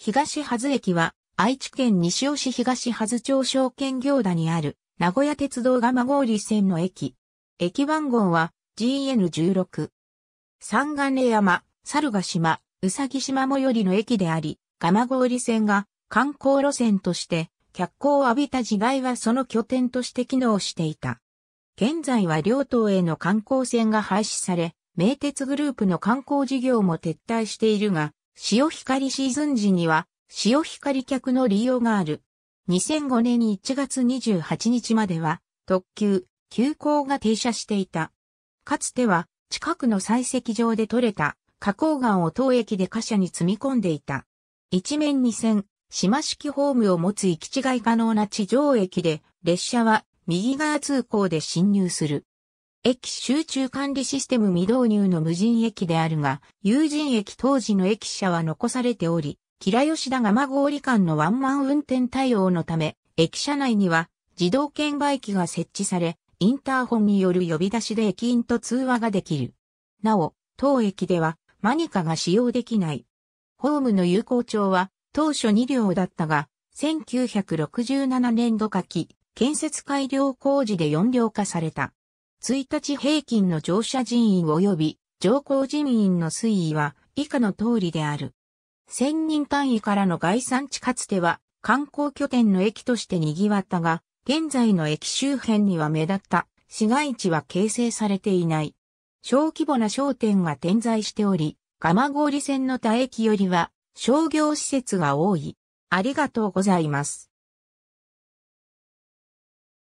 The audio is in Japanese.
東はず駅は、愛知県西尾市東はず町証券業田にある、名古屋鉄道蒲郡線の駅。駅番号は GN16。三根山、猿ヶ島、うさぎ島最寄りの駅であり、蒲郡線が観光路線として脚光を浴びた時代はその拠点として機能していた。現在は両島への観光線が廃止され、名鉄グループの観光事業も撤退しているが、潮光シーズン時には、潮光客の利用がある。2005年1月28日までは、特急、急行が停車していた。かつては、近くの採石場で採れた、花崗岩を当駅で貨車に積み込んでいた。一面二線、島式ホームを持つ行き違い可能な地上駅で、列車は右側通行で進入する。駅集中管理システム未導入の無人駅であるが、有人駅当時の駅舎は残されており、キラ吉田蒲郡間のワンマン運転対応のため、駅舎内には自動券売機が設置され、インターホンによる呼び出しで駅員と通話ができる。なお、当駅では何かが使用できない。ホームの有効帳は当初2両だったが、1967年度夏き、建設改良工事で4両化された。1日平均の乗車人員及び乗降人員の推移は以下の通りである。1000人単位からの概算地かつては観光拠点の駅として賑わったが、現在の駅周辺には目立った市街地は形成されていない。小規模な商店が点在しており、蒲郡線の他駅よりは商業施設が多い。ありがとうございます。